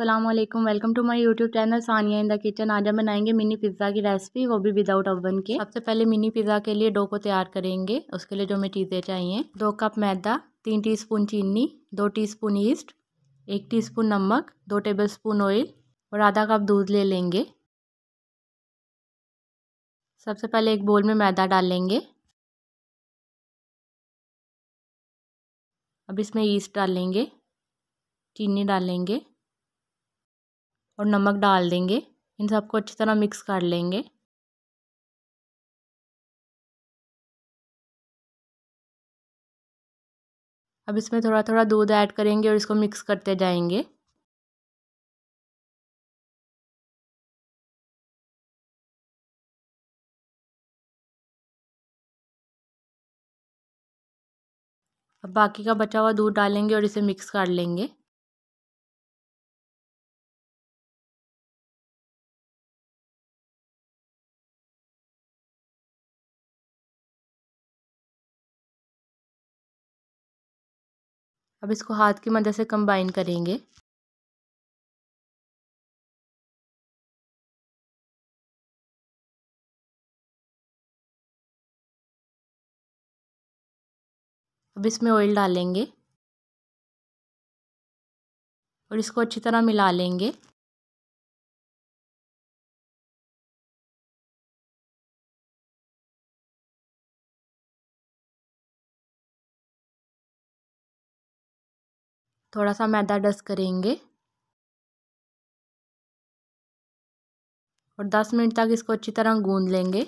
अल्लाम welcome to my YouTube channel Sania in the kitchen आज हम बनाएंगे मिनी पिज़्ज़ा की रेसिपी वो भी विदाउट ओवन के सबसे पहले मिनी पिज़्ज़ा के लिए डो को तैयार करेंगे उसके लिए जो हमें चीज़ें चाहिए दो कप मैदा तीन टीस्पून चीनी दो टीस्पून ईस्ट एक टीस्पून नमक दो स्पून ऑयल और आधा कप दूध ले लेंगे सबसे पहले एक बोल में मैदा डाल लेंगे अब इसमें ईस्ट डालेंगे चीनी डालेंगे और नमक डाल देंगे इन सबको अच्छी तरह मिक्स कर लेंगे अब इसमें थोड़ा थोड़ा दूध ऐड करेंगे और इसको मिक्स करते जाएंगे अब बाकी का बचा हुआ दूध डालेंगे और इसे मिक्स कर लेंगे अब इसको हाथ की मदद से कंबाइन करेंगे अब इसमें ऑयल डालेंगे और इसको अच्छी तरह मिला लेंगे थोड़ा सा मैदा डस्ट करेंगे और 10 मिनट तक इसको अच्छी तरह गूंद लेंगे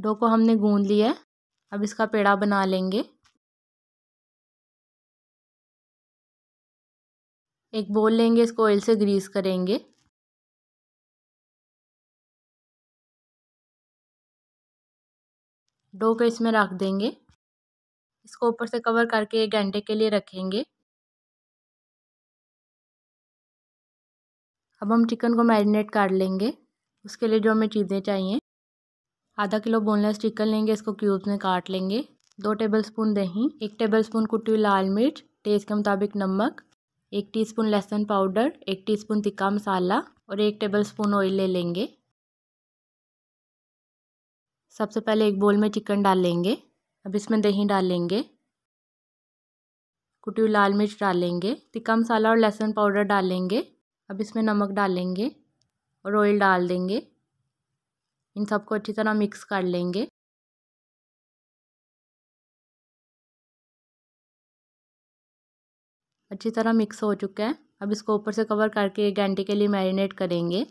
डो को हमने गूंद लिया अब इसका पेड़ा बना लेंगे एक बोल लेंगे इसको ऑयल से ग्रीस करेंगे डो को इसमें रख देंगे इसको ऊपर से कवर करके एक घंटे के लिए रखेंगे अब हम चिकन को मैरिनेट कर लेंगे उसके लिए जो हमें चीज़ें चाहिए आधा किलो बोनलेस चिकन लेंगे इसको क्यूब्स में काट लेंगे दो टेबल स्पून दही एक टेबल स्पून कुटी हुई लाल मिर्च टेस्ट के मुताबिक नमक एक टीस्पून लहसुन पाउडर एक टीस्पून तिक्का मसाला और एक टेबलस्पून ऑयल ले लेंगे सबसे पहले एक बोल में चिकन डाल लेंगे अब इसमें दही डालेंगे कुटी हुई लाल मिर्च डालेंगे तिक्का मसाला और लहसुन पाउडर डालेंगे अब इसमें नमक डालेंगे और ऑयल डाल देंगे इन सबको अच्छी तरह मिक्स कर लेंगे अच्छी तरह मिक्स हो चुका है अब इसको ऊपर से कवर करके एक घंटे के लिए मैरिनेट करेंगे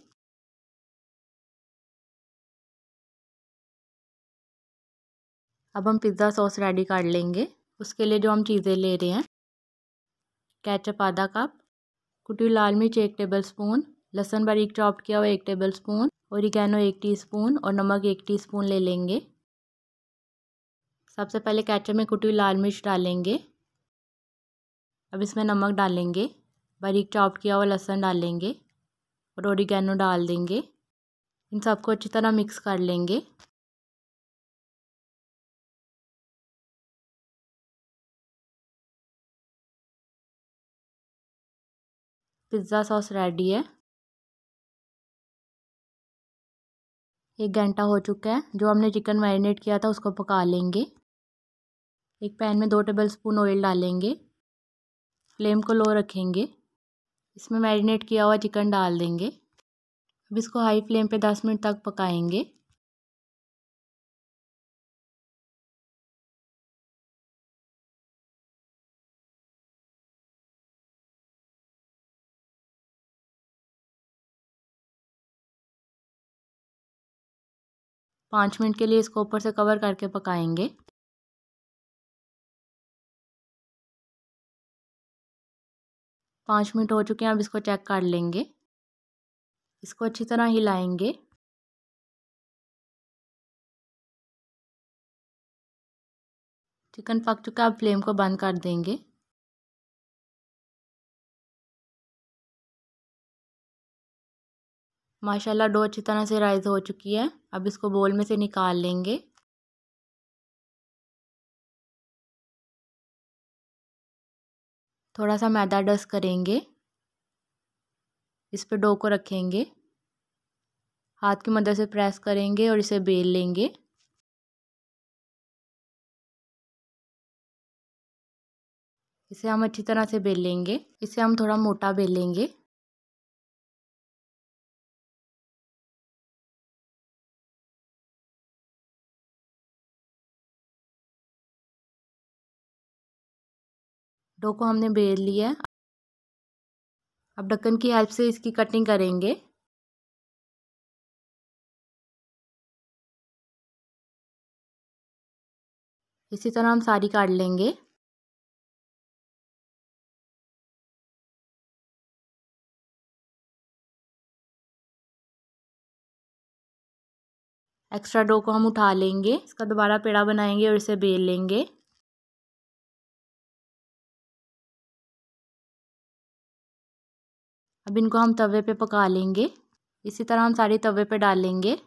अब हम पिज़्ज़ा सॉस रेडी कर लेंगे उसके लिए जो हम चीज़ें ले रहे हैं कैचअप आधा कप कुटी लाल मिर्च एक टेबल स्पून लहसुन बारीक चॉप किया हुआ एक टेबल स्पून इगैनो एक टी स्पून और नमक एक टी स्पून ले लेंगे सबसे पहले कैचअप में कुटी लाल मिर्च डालेंगे अब इसमें नमक डालेंगे बारीक चॉप किया हुआ लहसुन डालेंगे और ओरिगैनो डाल देंगे इन सबको अच्छी तरह मिक्स कर लेंगे पिज़्ज़ा सॉस रेडी है एक घंटा हो चुका है जो हमने चिकन मैरिनेट किया था उसको पका लेंगे एक पैन में दो टेबल स्पून ऑयल डालेंगे फ्लेम को लो रखेंगे इसमें मैरिनेट किया हुआ चिकन डाल देंगे अब इसको हाई फ्लेम पे दस मिनट तक पकाएंगे पाँच मिनट के लिए इसको ऊपर से कवर करके पकाएंगे पाँच मिनट हो चुके हैं अब इसको चेक कर लेंगे इसको अच्छी तरह हिलाएंगे चिकन पक चुका है अब फ्लेम को बंद कर देंगे माशाल्लाह डो अच्छी तरह से राइज हो चुकी है अब इसको बोल में से निकाल लेंगे थोड़ा सा मैदा डस्ट करेंगे इस पर डो को रखेंगे हाथ की मदद से प्रेस करेंगे और इसे बेल लेंगे इसे हम अच्छी तरह से बेल लेंगे इसे हम थोड़ा मोटा बेलेंगे डो को हमने बेल लिया अब ढक्कन की हेल्प से इसकी कटिंग करेंगे इसी तरह हम सारी काट लेंगे एक्स्ट्रा डो को हम उठा लेंगे इसका दोबारा पेड़ा बनाएंगे और इसे बेल लेंगे अब इनको हम तवे पे पका लेंगे इसी तरह हम सारी तवे पे डाल लेंगे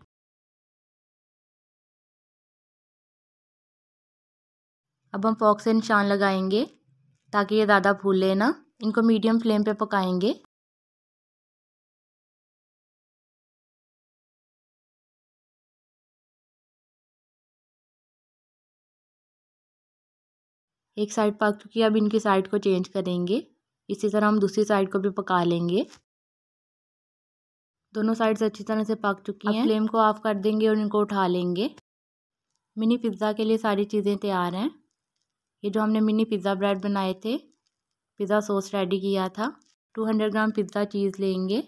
अब हम फॉक से निशान लगाएंगे ताकि ये ज़्यादा फूले ना इनको मीडियम फ्लेम पे पकाएंगे एक साइड पक चुकी है अब इनकी साइड को चेंज करेंगे इसी तरह हम दूसरी साइड को भी पका लेंगे दोनों से अच्छी तरह से पक चुकी हैं फ्लेम को ऑफ़ कर देंगे और इनको उठा लेंगे मिनी पिज़्ज़ा के लिए सारी चीज़ें तैयार हैं ये जो हमने मिनी पिज़्ज़ा ब्रेड बनाए थे पिज़्ज़ा सॉस रेडी किया था two hundred gram pizza cheese लेंगे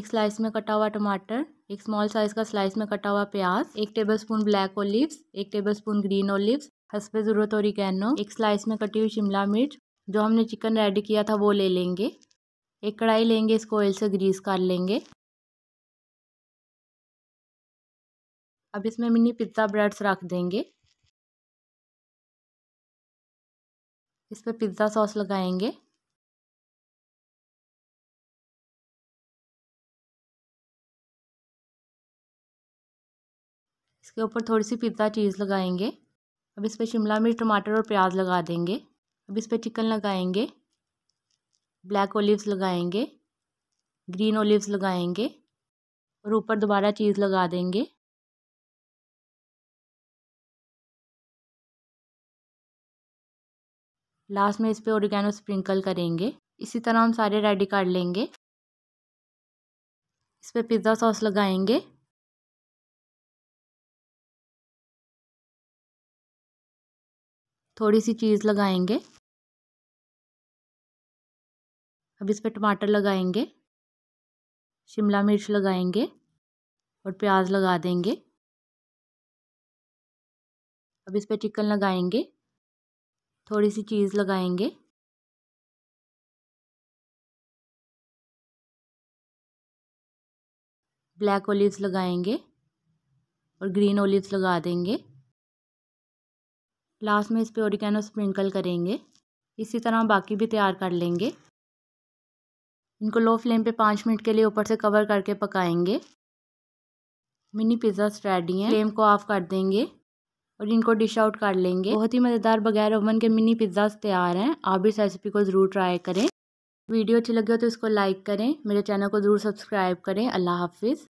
एक स्लाइस में कटा हुआ टमाटर एक स्मॉल साइज़ का स्लाइस में कटा हुआ प्याज एक टेबल स्पून ब्लैक ओलिव्स एक टेबल स्पून ग्रीन ओलिव्स हंसपे ज़रूरत और एक स्लाइस में कटी हुई शिमला मिर्च जो हमने चिकन रेडी किया था वो ले लेंगे एक कढ़ाई लेंगे इसको ऑयल से ग्रीस कर लेंगे अब इसमें मिनी पिज़्ज़ा ब्रेड्स रख देंगे इस पर पिज़्ज़ा सॉस लगाएंगे इसके ऊपर थोड़ी सी पिज़्ज़ा चीज़ लगाएंगे अब इस पर शिमला मिर्च टमाटर और प्याज लगा देंगे अब इस पर चिकन लगाएंगे ब्लैक ओलिव्स लगाएंगे ग्रीन ओलिव्स लगाएंगे और ऊपर दोबारा चीज़ लगा देंगे लास्ट में इस पर ओरिगैनो स्प्रिंकल करेंगे इसी तरह हम सारे रेडी कर लेंगे इस पर पिज़्ज़ा सॉस लगाएंगे थोड़ी सी चीज़ लगाएंगे अब इस पर टमाटर लगाएंगे शिमला मिर्च लगाएंगे और प्याज लगा देंगे अब इस पर चिकन लगाएंगे थोड़ी सी चीज़ लगाएंगे ब्लैक ओलिव्स लगाएंगे और ग्रीन ओलिव्स लगा देंगे लास्ट में इस पर ओरिगेनो स्प्रिंकल करेंगे इसी तरह बाकी भी तैयार कर लेंगे इनको लो फ्लेम पे पाँच मिनट के लिए ऊपर से कवर करके पकाएंगे मिनी पिज़्ज़ा रेडी हैं फ्लेम को ऑफ कर देंगे और इनको डिश आउट कर लेंगे बहुत ही मज़ेदार बगैर ओवन के मिनी पिज़्ज़ास तैयार हैं आप भी इस रेसिपी को ज़रूर ट्राई करें वीडियो अच्छी लगी हो तो इसको लाइक करें मेरे चैनल को ज़रूर सब्सक्राइब करें अल्लाह हाफिज़